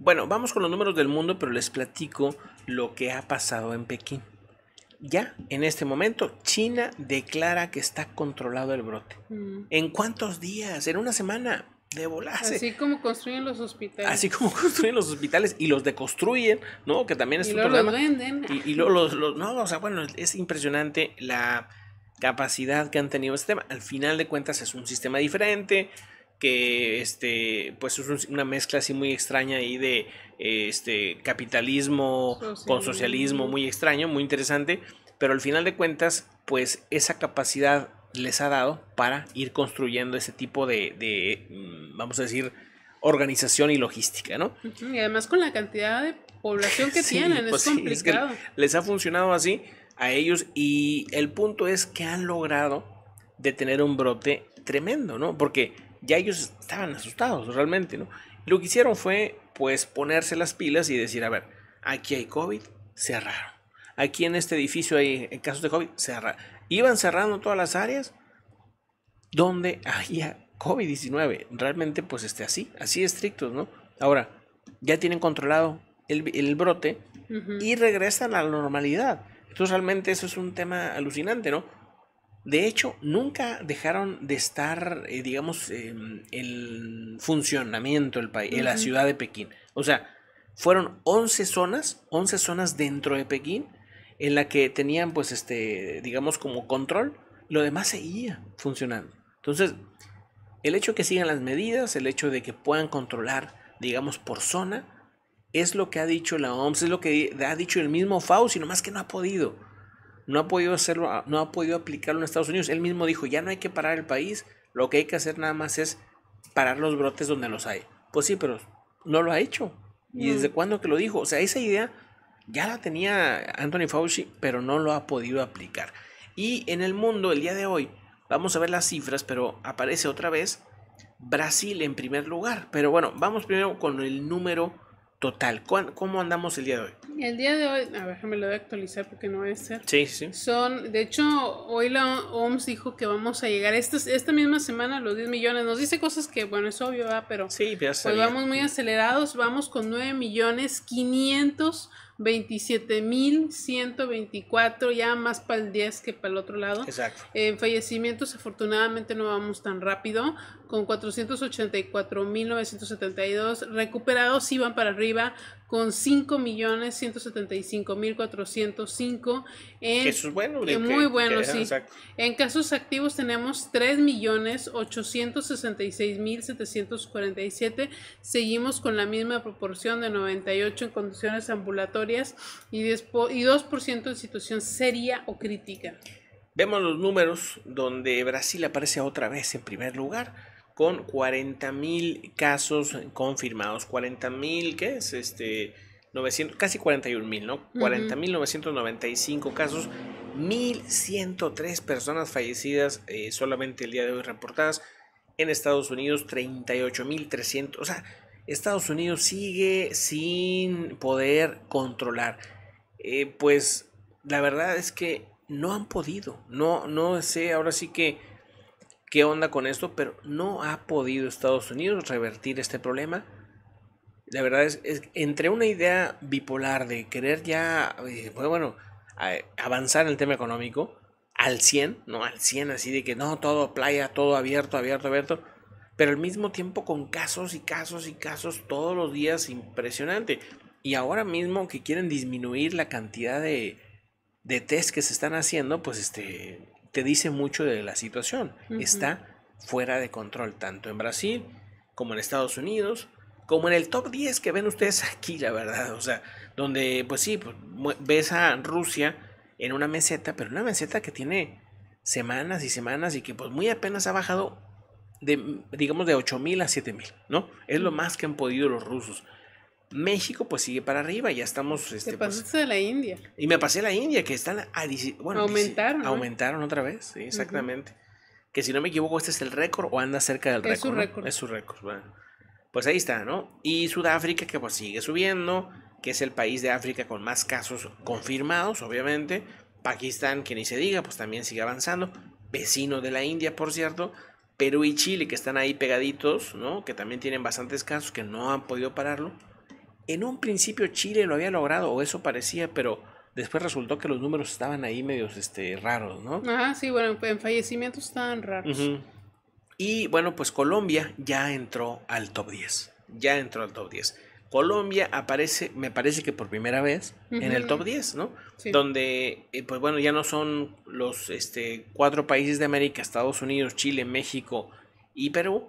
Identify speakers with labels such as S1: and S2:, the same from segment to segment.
S1: Bueno, vamos con los números del mundo, pero les platico lo que ha pasado en Pekín. Ya, en este momento, China declara que está controlado el brote. Mm. ¿En cuántos días? ¿En una semana? de volarse. Así
S2: como construyen los hospitales. Así
S1: como construyen los hospitales y los deconstruyen, ¿no? Que también es y un Los
S2: venden. Y, luego
S1: los, No, o sea, bueno, es impresionante la capacidad que han tenido este tema. Al final de cuentas es un sistema diferente, que este pues es una mezcla así muy extraña ahí de este capitalismo con socialismo muy extraño, muy interesante, pero al final de cuentas pues esa capacidad les ha dado para ir construyendo ese tipo de, de mm, vamos a decir, organización y logística, ¿no?
S2: Y además con la cantidad de población que tienen, es pues complicado.
S1: les ha funcionado así a ellos y el punto es que han logrado detener un brote tremendo, ¿no? Porque ya ellos estaban asustados realmente, ¿no? lo que hicieron fue, pues, ponerse las pilas y decir, a ver, aquí hay COVID, cerraron. Aquí en este edificio hay casos de COVID, cerraron. Iban cerrando todas las áreas donde había COVID-19. Realmente, pues, este, así, así estrictos, ¿no? Ahora, ya tienen controlado el, brote y regresan a la normalidad. Entonces, realmente eso es un tema alucinante, ¿no? De hecho, nunca dejaron de estar, eh, digamos, el funcionamiento del país, en la ciudad de Pekín. O sea, fueron 11 zonas, 11 zonas dentro de Pekín, en la que tenían, pues, este, digamos, como control. Lo demás seguía funcionando. Entonces, el hecho de que sigan las medidas, el hecho de que puedan controlar, digamos, por zona, es lo que ha dicho la OMS, es lo que ha dicho el mismo Fauci, más que no ha podido no ha podido hacerlo, ah, no ha podido aplicarlo en Estados Unidos. Él mismo dijo, ya no hay que parar el país, lo que hay que hacer nada más es parar los brotes donde los hay. Pues sí, pero no lo ha hecho. ¿Y mm. desde cuándo que lo dijo? O sea, esa idea ya la tenía Anthony Fauci, pero no lo ha podido aplicar. Y en el mundo, el día de hoy, vamos a ver las cifras, pero aparece otra vez Brasil en primer lugar. Pero bueno, vamos primero con el número total. ¿Cómo andamos el día de hoy?
S2: El día de hoy, a ver, me lo voy a actualizar porque no va a ser. Sí, sí. Son, de hecho, hoy la OMS dijo que vamos a llegar esta, esta misma semana a los 10 millones. Nos dice cosas que, bueno, es obvio, ¿verdad? Pero sí, ya pues vamos muy acelerados, vamos con 9 millones 500 27.124, ya más para el 10 que para el otro lado. Exacto. En fallecimientos, afortunadamente no vamos tan rápido, con 484.972. Recuperados iban para arriba, con 5.175.405 en que eso es bueno, muy bueno, En casos activos tenemos 3.866.747. Seguimos con la misma proporción de 98 en condiciones ambulatorias y, y 2% en situación seria o crítica.
S1: Vemos los números donde Brasil aparece otra vez en primer lugar con 40.000 casos confirmados. 40.000, ¿qué es? Este, 900, casi 41.000, ¿no? 40.995 casos, 1.103 personas fallecidas eh, solamente el día de hoy reportadas. En Estados Unidos, 38.300. O sea, Estados Unidos sigue sin poder controlar. Eh, pues la verdad es que no han podido. No, no sé, ahora sí que qué onda con esto, pero no ha podido Estados Unidos revertir este problema. La verdad es, entre una idea bipolar de querer ya, eh, pues bueno, eh, avanzar en el tema económico al 100, no al 100 así de que no, todo playa, todo abierto, abierto, abierto, pero al mismo tiempo con casos y casos y casos todos los días impresionante. Y ahora mismo que quieren disminuir la cantidad de, de test que se están haciendo, pues este, dice mucho de la situación. Está fuera de control, tanto en Brasil como en Estados Unidos, como en el top 10 que ven ustedes aquí, la verdad. O sea, donde, pues sí, pues, ves a Rusia en una meseta, pero una meseta que tiene semanas y semanas y que pues muy apenas ha bajado de, digamos, de 8.000 a 7.000, ¿no? Es lo más que han podido los rusos. México pues sigue para arriba, ya estamos... Este, pues
S2: de la India.
S1: Y me pasé la India, que están a... Bueno, aumentaron. Aumentaron otra vez, exactamente. Que si no me equivoco, este es el récord o anda cerca del récord. Es su récord. Es su récord, bueno. Pues ahí está, ¿no? Y Sudáfrica que pues sigue subiendo, que es el país de África con más casos confirmados, obviamente. Pakistán, que ni se diga, pues también sigue avanzando. Vecino de la India, por cierto. Perú y Chile, que están ahí pegaditos, ¿no? Que también tienen bastantes casos que no han podido pararlo. En un principio Chile lo había logrado, o eso parecía, pero después resultó que los números estaban ahí medios este, raros, ¿no?
S2: Ah, sí, bueno, en fallecimientos estaban raros.
S1: Y bueno, pues Colombia ya entró al top 10. Ya entró al top 10. Colombia aparece, me parece que por primera vez, en el top 10, ¿no? Donde, eh, pues bueno, ya no son los este, cuatro países de América, Estados Unidos, Chile, México y Perú,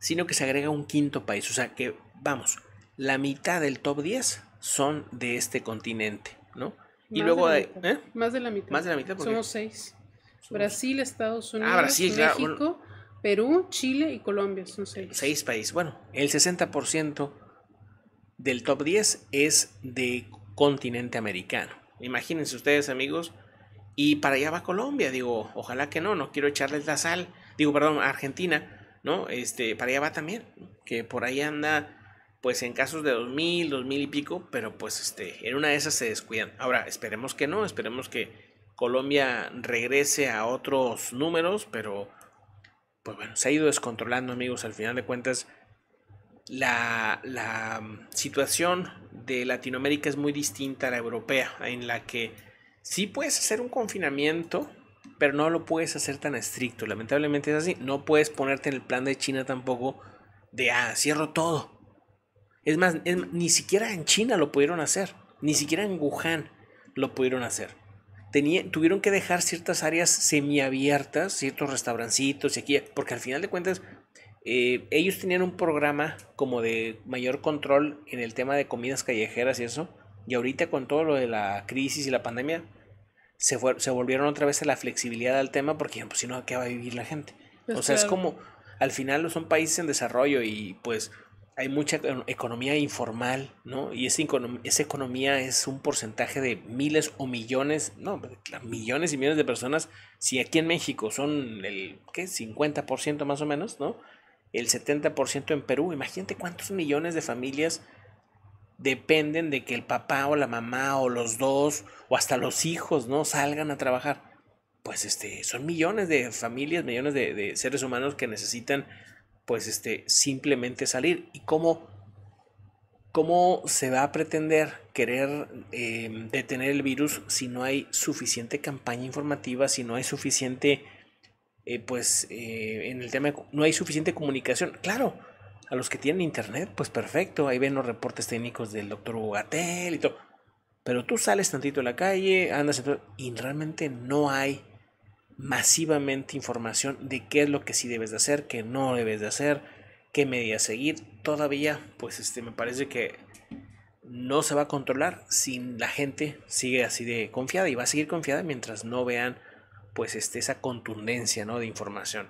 S1: sino que se agrega un quinto país. O sea que, vamos, la mitad del top 10 son de este continente, ¿no? Y luego de ¿eh? Más de la mitad. Más de la mitad. Somos
S2: seis. Brasil, Estados ah, Unidos, México, Perú, Chile y Colombia.
S1: Son seis. Seis países. Bueno, el 60% del top 10 es de continente americano. Imagínense ustedes, amigos. Y para allá va Colombia, digo, ojalá que no, no quiero echarles la sal. Digo, perdón, Argentina, ¿no? Este, para allá va también, que por ahí anda pues en casos de 2000, 2000 y pico, pero pues este, en una de esas se descuidan. Ahora, esperemos que no, esperemos que Colombia regrese a otros números, pero pues bueno, se ha ido descontrolando, amigos, al final de cuentas. La, la mm, situación de Latinoamérica es muy distinta a la europea, en la que sí puedes hacer un confinamiento, pero no lo puedes hacer tan estricto. Lamentablemente es así. No puedes ponerte en el plan de China tampoco de, ah, cierro todo es más, ni siquiera en China lo pudieron hacer, ni siquiera en Wuhan lo pudieron hacer. tuvieron que dejar ciertas áreas semiabiertas, ciertos restaurancitos y aquí, porque al final de cuentas eh, ellos tenían un programa como de mayor control en el tema de comidas callejeras y eso, y ahorita con todo lo de la crisis y la pandemia, se, volvieron otra vez a la flexibilidad al tema porque pues, si no, qué va a vivir la gente?
S2: Pues o sea, es como,
S1: al final son países en desarrollo y pues hay mucha economía informal, ¿no? Y esa economía, economía es un porcentaje de miles o millones, no, millones y millones de personas. Si aquí en México son el, ¿qué? 50% más o menos, ¿no? El 70% en Perú. Imagínate cuántos millones de familias dependen de que el papá o la mamá o los dos o hasta los hijos, ¿no? Salgan a trabajar. Pues este, son millones de familias, millones de seres humanos que necesitan pues este, simplemente salir. ¿Y cómo, cómo se va a pretender querer em, detener el virus si no hay suficiente campaña informativa, si no hay suficiente, eh, pues eh, en el tema, no hay suficiente comunicación? Claro, a los que tienen internet, pues perfecto, ahí ven los reportes técnicos del doctor Bugatel y todo. Pero tú sales tantito a la calle, andas y realmente no hay masivamente información de qué es lo que sí debes de hacer, qué no debes de hacer, qué medidas seguir. Todavía, pues este, me parece que no se va a controlar si la gente sigue así de confiada y va a seguir confiada mientras no vean pues este, esa contundencia ¿no? de información.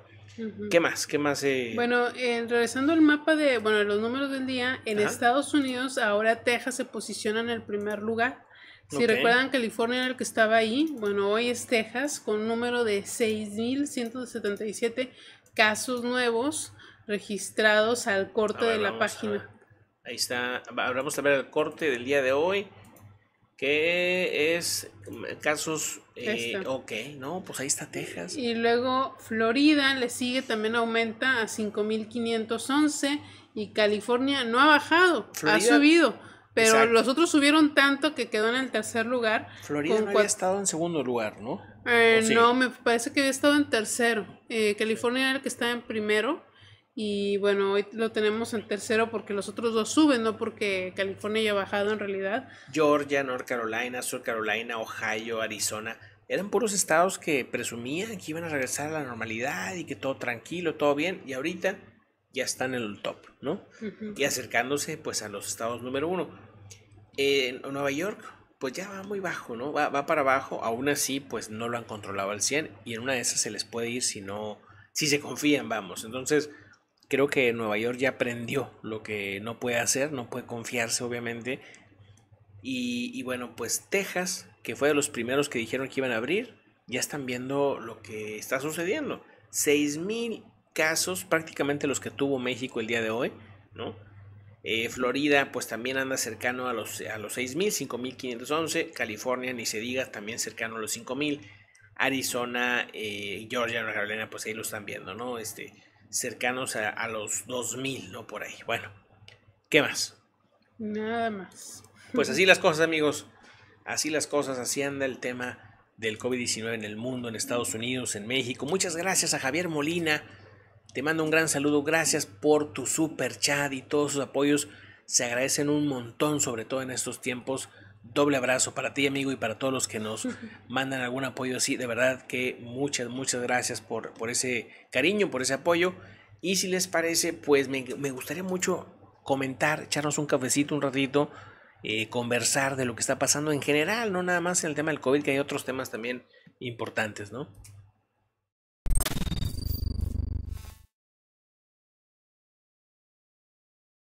S1: ¿Qué más? ¿Qué más? Eh? Bueno,
S2: eh, regresando al mapa de bueno, los números del día, en Estados Unidos ahora Texas se posiciona en el primer lugar si recuerdan, California era el que estaba ahí. Bueno, hoy es Texas, con un número de 6.177 casos nuevos registrados al corte de la página.
S1: Ahí está. Vamos a ver el corte del día de hoy, que es mm, casos... Eh, ok, no, pues ahí está Texas.
S2: Y luego Florida le sigue, también aumenta a 5.511 y California no ha bajado, ha subido. Pero los otros subieron tanto que quedó en el tercer lugar. Florida no había
S1: estado en segundo lugar, ¿no? Eh, no, me
S2: parece que había estado en tercero. Eh, California era el que estaba en primero. Y bueno, hoy lo tenemos en tercero porque los otros dos suben, no porque California ha bajado en
S1: realidad. Georgia, North Carolina, South Carolina, Ohio, Arizona. Eran puros estados que presumían que iban a regresar a la normalidad y que todo tranquilo, todo bien. Y ahorita ya están en el top, ¿no? Y acercándose pues a los estados número uno en Nueva York, pues ya va muy bajo, ¿no? Va, para abajo, aún así, pues no lo han controlado al 100 y en una de esas se les puede ir si no, si se confían, vamos. Entonces, creo que Nueva York ya aprendió lo que no puede hacer, no puede confiarse, obviamente. Y, y bueno, pues Texas, que fue de los primeros que dijeron que iban a abrir, ya están viendo lo que está sucediendo. 6.000 casos, prácticamente los que tuvo México el día de hoy, ¿no? Eh, Florida, pues también anda cercano a los, a los 6.000, 5.511. California, ni se diga, también cercano a los 5.000. Arizona, eh, Georgia, Carolina, pues ahí lo están viendo, ¿no? Este, cercanos a, a los 2.000, ¿no? Por ahí. Bueno, ¿qué más?
S2: Nada más.
S1: Pues así las cosas, amigos. Así las cosas, así anda el tema del COVID-19 en el mundo, en Estados Unidos, en México. Muchas gracias a Javier Molina te mando un gran saludo, gracias por tu super chat y todos sus apoyos. Se agradecen un montón, sobre todo en estos tiempos. Doble abrazo para ti, amigo, y para todos los que nos mandan algún apoyo así. De verdad que muchas, muchas gracias por, por ese cariño, por ese apoyo. Y si les parece, pues me, gustaría mucho comentar, echarnos un cafecito un ratito, eh, conversar de lo que está pasando en general, no nada más en el tema del COVID, que hay otros temas también importantes, ¿no?